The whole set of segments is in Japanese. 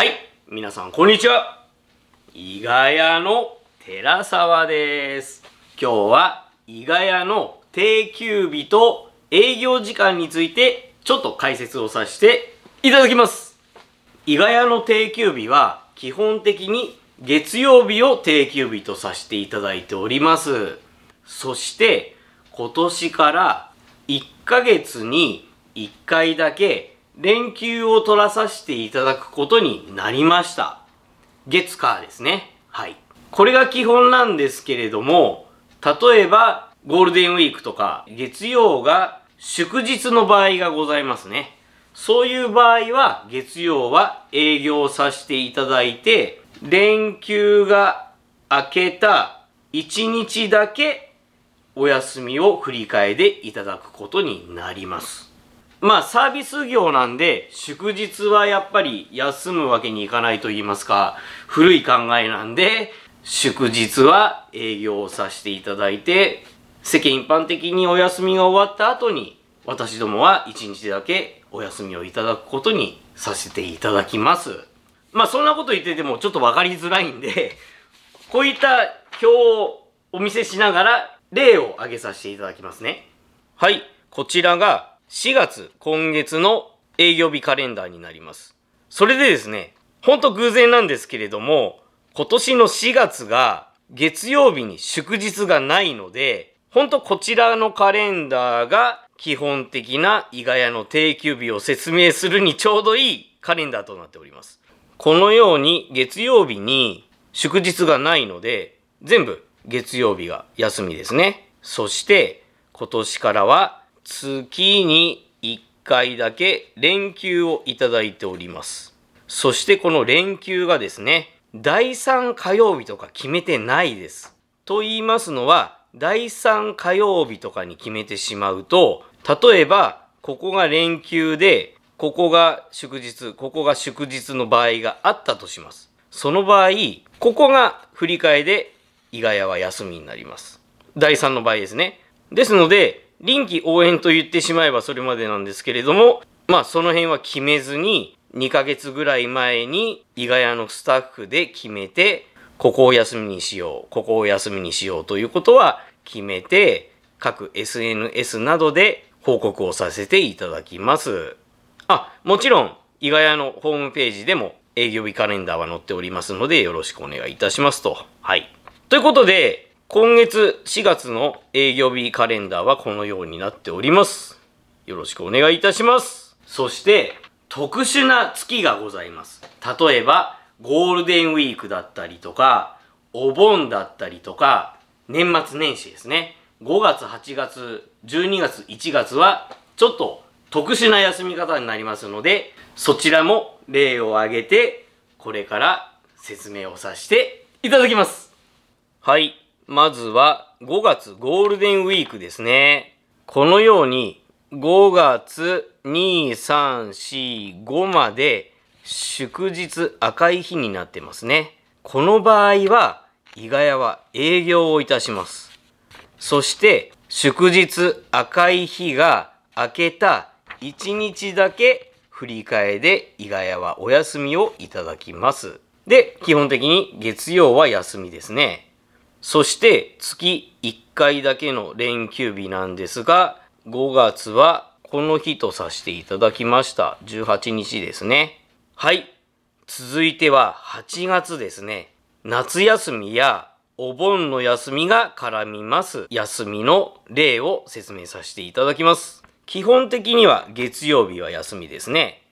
はい、皆さんこんにちは。伊賀屋の寺沢です。今日は伊賀屋の定休日と営業時間についてちょっと解説をさせていただきます。伊賀屋の定休日は基本的に月曜日を定休日とさせていただいております。そして今年から1ヶ月に1回だけ連休を取らさせていただくことになりました。月火ですね。はい。これが基本なんですけれども、例えばゴールデンウィークとか月曜が祝日の場合がございますね。そういう場合は月曜は営業させていただいて、連休が明けた1日だけお休みを振り替えでいただくことになります。まあサービス業なんで祝日はやっぱり休むわけにいかないと言いますか古い考えなんで祝日は営業をさせていただいて世間一般的にお休みが終わった後に私どもは一日だけお休みをいただくことにさせていただきますまあそんなこと言っててもちょっとわかりづらいんでこういった表をお見せしながら例を挙げさせていただきますねはいこちらが4月、今月の営業日カレンダーになります。それでですね、ほんと偶然なんですけれども、今年の4月が月曜日に祝日がないので、ほんとこちらのカレンダーが基本的な伊賀屋の定休日を説明するにちょうどいいカレンダーとなっております。このように月曜日に祝日がないので、全部月曜日が休みですね。そして今年からは月に1回だけ連休をいただいております。そしてこの連休がですね、第3火曜日とか決めてないです。と言いますのは、第3火曜日とかに決めてしまうと、例えば、ここが連休で、ここが祝日、ここが祝日の場合があったとします。その場合、ここが振り替えで、伊賀屋は休みになります。第3の場合ですね。ですので、臨機応変と言ってしまえばそれまでなんですけれども、まあその辺は決めずに、2ヶ月ぐらい前に、伊賀屋のスタッフで決めて、ここを休みにしよう、ここを休みにしようということは決めて、各 SNS などで報告をさせていただきます。あ、もちろん、伊賀屋のホームページでも営業日カレンダーは載っておりますので、よろしくお願いいたしますと。はい。ということで、今月4月の営業日カレンダーはこのようになっております。よろしくお願いいたします。そして、特殊な月がございます。例えば、ゴールデンウィークだったりとか、お盆だったりとか、年末年始ですね。5月、8月、12月、1月は、ちょっと特殊な休み方になりますので、そちらも例を挙げて、これから説明をさせていただきます。はい。まずは5月ゴールデンウィークですね。このように5月2345まで祝日赤い日になってますね。この場合は、伊賀屋は営業をいたします。そして、祝日赤い日が明けた1日だけ振り替えで伊賀屋はお休みをいただきます。で、基本的に月曜は休みですね。そして月1回だけの連休日なんですが、5月はこの日とさせていただきました。18日ですね。はい。続いては8月ですね。夏休みやお盆の休みが絡みます休みの例を説明させていただきます。基本的には月曜日は休みですね。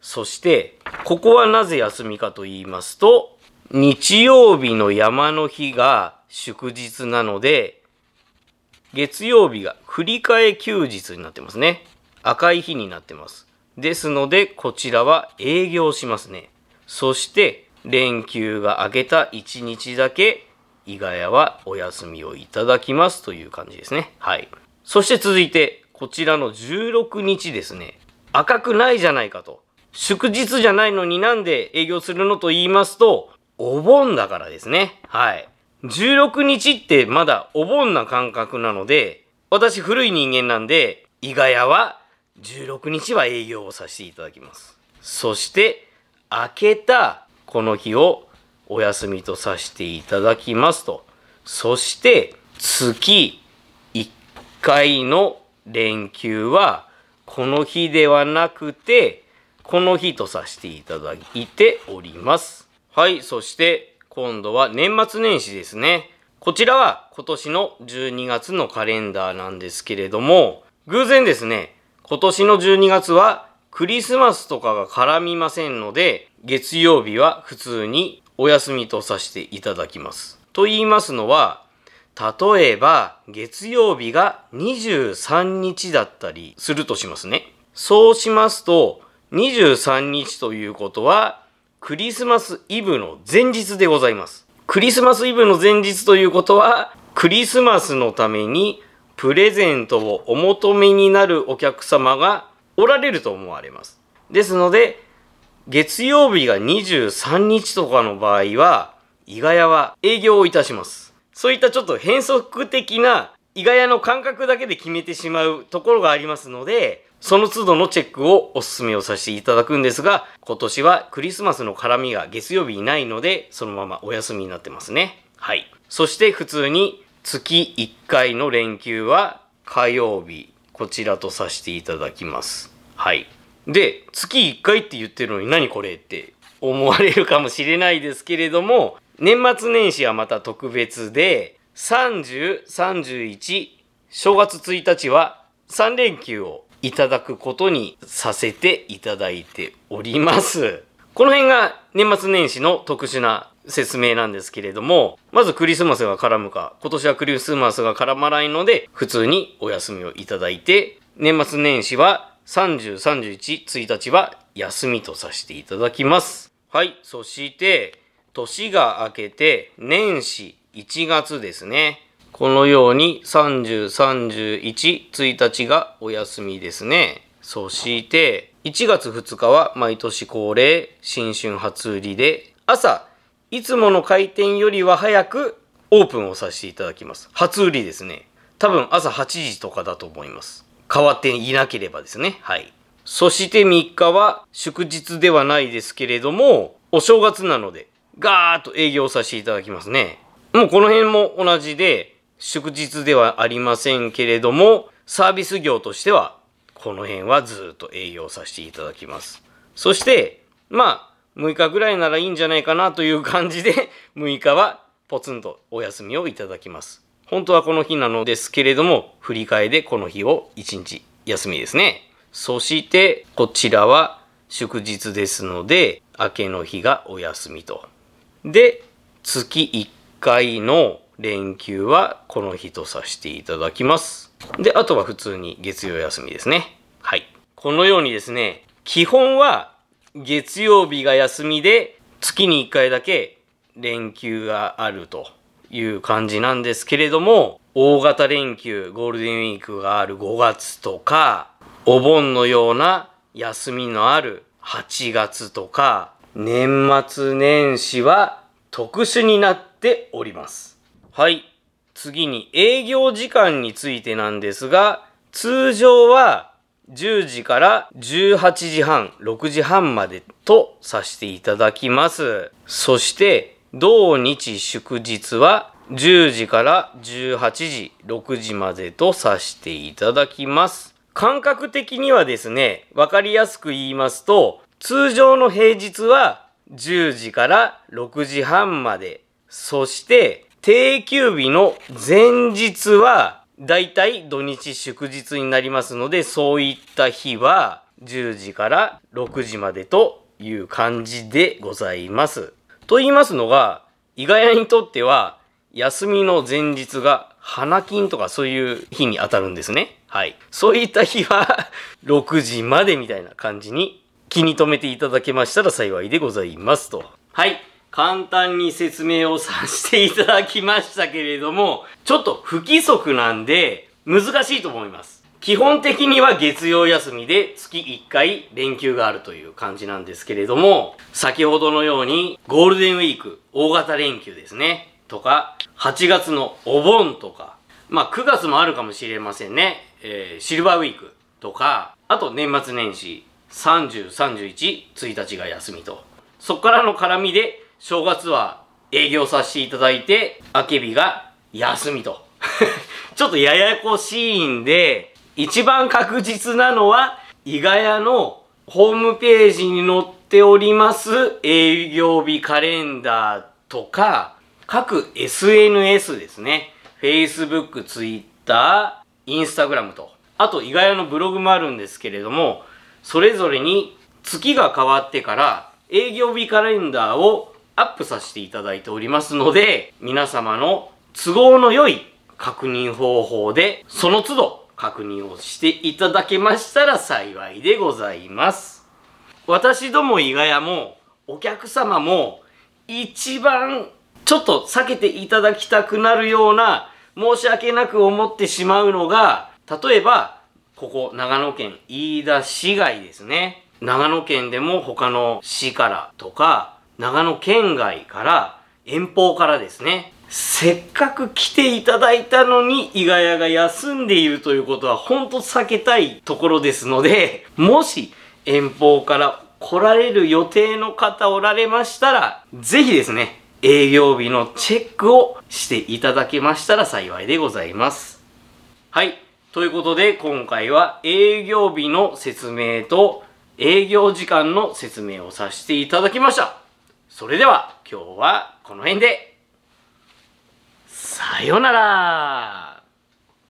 そして、ここはなぜ休みかと言いますと、日曜日の山の日が祝日なので、月曜日が振り替え休日になってますね。赤い日になってます。ですので、こちらは営業しますね。そして、連休が明けた1日だけ、伊賀屋はお休みをいただきますという感じですね。はい。そして続いて、こちらの16日ですね。赤くないじゃないかと。祝日じゃないのになんで営業するのと言いますと、お盆だからですね。はい。16日ってまだお盆な感覚なので、私古い人間なんで、伊賀屋は16日は営業をさせていただきます。そして、明けたこの日をお休みとさせていただきますと。そして、月1回の連休は、この日ではなくて、この日とさせていただいております。はい、そして今度は年末年始ですね。こちらは今年の12月のカレンダーなんですけれども、偶然ですね、今年の12月はクリスマスとかが絡みませんので、月曜日は普通にお休みとさせていただきます。と言いますのは、例えば月曜日が23日だったりするとしますね。そうしますと、23日ということは、クリスマスイブの前日でございます。クリスマスイブの前日ということは、クリスマスのためにプレゼントをお求めになるお客様がおられると思われます。ですので、月曜日が23日とかの場合は、伊賀屋は営業をいたします。そういったちょっと変則的な意外やの感覚だけで決めてしまうところがありますので、その都度のチェックをお勧めをさせていただくんですが、今年はクリスマスの絡みが月曜日にないので、そのままお休みになってますね。はい。そして普通に月1回の連休は火曜日、こちらとさせていただきます。はい。で、月1回って言ってるのに何これって思われるかもしれないですけれども、年末年始はまた特別で、30、31、正月1日は3連休をいただくことにさせていただいております。この辺が年末年始の特殊な説明なんですけれども、まずクリスマスが絡むか、今年はクリスマスが絡まないので、普通にお休みをいただいて、年末年始は30、31、1日は休みとさせていただきます。はい、そして、年が明けて、年始、1月ですね。このように30、31、1日がお休みですね。そして、1月2日は毎年恒例、新春初売りで、朝、いつもの開店よりは早くオープンをさせていただきます。初売りですね。多分朝8時とかだと思います。変わっていなければですね。はい。そして3日は祝日ではないですけれども、お正月なので、ガーッと営業させていただきますね。もうこの辺も同じで、祝日ではありませんけれども、サービス業としては、この辺はずっと営業させていただきます。そして、まあ、6日ぐらいならいいんじゃないかなという感じで、6 日はポツンとお休みをいただきます。本当はこの日なのですけれども、振り替えでこの日を1日休みですね。そして、こちらは祝日ですので、明けの日がお休みと。で、月1回の連休はこの日とさせていただきます。で、あとは普通に月曜休みですね。はい。このようにですね、基本は月曜日が休みで月に1回だけ連休があるという感じなんですけれども、大型連休、ゴールデンウィークがある5月とか、お盆のような休みのある8月とか、年末年始は特殊になっっております。はい。次に営業時間についてなんですが、通常は10時から18時半、6時半までとさせていただきます。そして、同日祝日は10時から18時、6時までとさせていただきます。感覚的にはですね、わかりやすく言いますと、通常の平日は10時から6時半までそして、定休日の前日は、だいたい土日祝日になりますので、そういった日は、10時から6時までという感じでございます。と言いますのが、意外にとっては、休みの前日が花金とかそういう日に当たるんですね。はい。そういった日は6 時までみたいな感じに気に留めていただけましたら幸いでございますと。はい。簡単に説明をさせていただきましたけれども、ちょっと不規則なんで難しいと思います。基本的には月曜休みで月1回連休があるという感じなんですけれども、先ほどのようにゴールデンウィーク、大型連休ですね、とか、8月のお盆とか、まあ9月もあるかもしれませんね、えー、シルバーウィークとか、あと年末年始、30、31、1日が休みと。そっからの絡みで正月は営業させていただいて、明け日が休みと。ちょっとややこしいんで、一番確実なのは、伊賀屋のホームページに載っております営業日カレンダーとか、各 SNS ですね。Facebook、Twitter、Instagram と。あと、伊賀屋のブログもあるんですけれども、それぞれに月が変わってから営業日カレンダーをアップさせていただいておりますので、皆様の都合の良い確認方法で、その都度確認をしていただけましたら幸いでございます。私ども伊賀屋も、お客様も、一番ちょっと避けていただきたくなるような、申し訳なく思ってしまうのが、例えば、ここ、長野県飯田市街ですね。長野県でも他の市からとか、長野県外から遠方からですねせっかく来ていただいたのに、イガヤが休んでいるということは、ほんと避けたいところですので、もし遠方から来られる予定の方おられましたら、ぜひですね、営業日のチェックをしていただけましたら幸いでございます。はい。ということで、今回は営業日の説明と営業時間の説明をさせていただきました。それでは今日はこの辺でさよなら